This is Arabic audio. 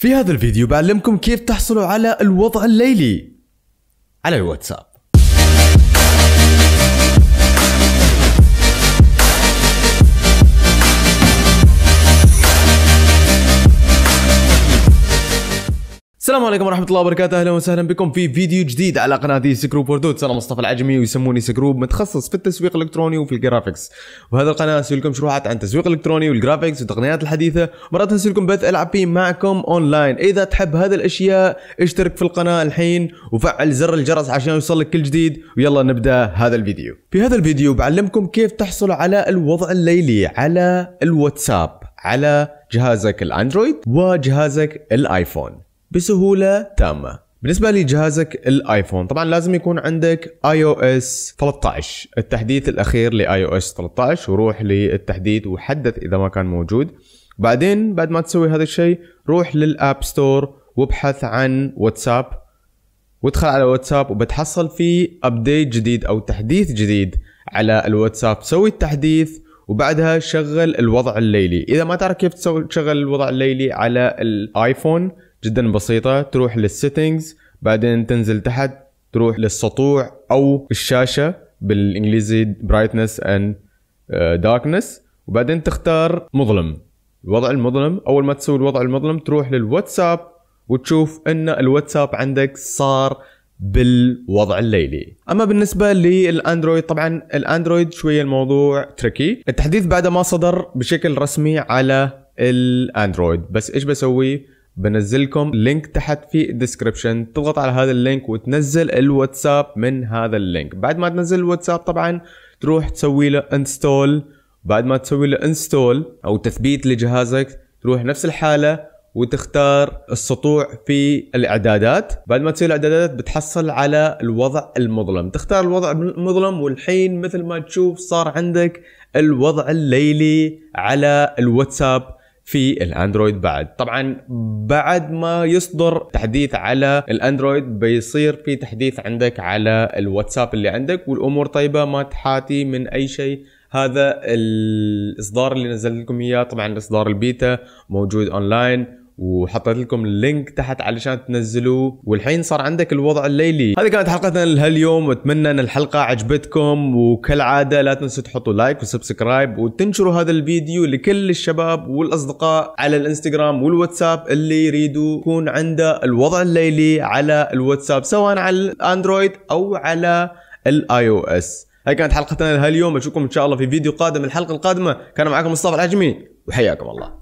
في هذا الفيديو بعلمكم كيف تحصلوا على الوضع الليلي على الواتساب السلام عليكم ورحمه الله وبركاته اهلا وسهلا بكم في فيديو جديد على قناتي سكروب وردود انا مصطفى العجمي ويسموني سكروب متخصص في التسويق الالكتروني وفي الجرافيكس وهذا القناه اسوي شروحات عن التسويق الالكتروني والجرافيكس والتقنيات الحديثه مرات اسوي لكم بث العب فيه معكم اونلاين اذا تحب هذه الاشياء اشترك في القناه الحين وفعل زر الجرس عشان يوصلك كل جديد ويلا نبدا هذا الفيديو في هذا الفيديو بعلمكم كيف تحصل على الوضع الليلي على الواتساب على جهازك الاندرويد وجهازك الايفون بسهوله تامه بالنسبة لجهازك الايفون طبعا لازم يكون عندك اي او اس 13 التحديث الاخير لاي او اس 13 وروح للتحديث وحدث اذا ما كان موجود بعدين بعد ما تسوي هذا الشيء روح للاب ستور وابحث عن واتساب وادخل على واتساب وبتحصل في ابديت جديد او تحديث جديد على الواتساب سوي التحديث وبعدها شغل الوضع الليلي اذا ما تعرف كيف تشغل الوضع الليلي على الايفون جدا بسيطه تروح للسيتنجز بعدين تنزل تحت تروح للسطوع او الشاشه بالانجليزي برايتنس اند داركنس وبعدين تختار مظلم الوضع المظلم اول ما تسوي الوضع المظلم تروح للواتساب وتشوف ان الواتساب عندك صار بالوضع الليلي اما بالنسبه للاندرويد طبعا الاندرويد شويه الموضوع تركي التحديث بعد ما صدر بشكل رسمي على الاندرويد بس ايش بسوي بنزلكم لينك تحت في الديسكربشن تضغط على هذا اللينك وتنزل الواتساب من هذا اللينك بعد ما تنزل الواتساب طبعا تروح تسوي له انستول بعد ما تسوي له انستول او تثبيت لجهازك تروح نفس الحاله وتختار السطوع في الاعدادات بعد ما تسوي الاعدادات بتحصل على الوضع المظلم تختار الوضع المظلم والحين مثل ما تشوف صار عندك الوضع الليلي على الواتساب في الاندرويد بعد طبعا بعد ما يصدر تحديث على الاندرويد بيصير في تحديث عندك على الواتساب اللي عندك والامور طيبه ما تحاتي من اي شيء هذا الاصدار اللي نزلت لكم اياه طبعا الاصدار البيتا موجود اونلاين وحطيت لكم اللينك تحت علشان تنزلوه والحين صار عندك الوضع الليلي هذه كانت حلقتنا لهاليوم واتمنى ان الحلقه عجبتكم وكالعاده لا تنسوا تحطوا لايك وسبسكرايب وتنشروا هذا الفيديو لكل الشباب والاصدقاء على الانستغرام والواتساب اللي يريدوا يكون عنده الوضع الليلي على الواتساب سواء على الاندرويد او على الاي او اس هاي كانت حلقتنا لهاليوم اشوفكم ان شاء الله في فيديو قادم الحلقه القادمه كان معكم مصطفى العجمي وحياكم الله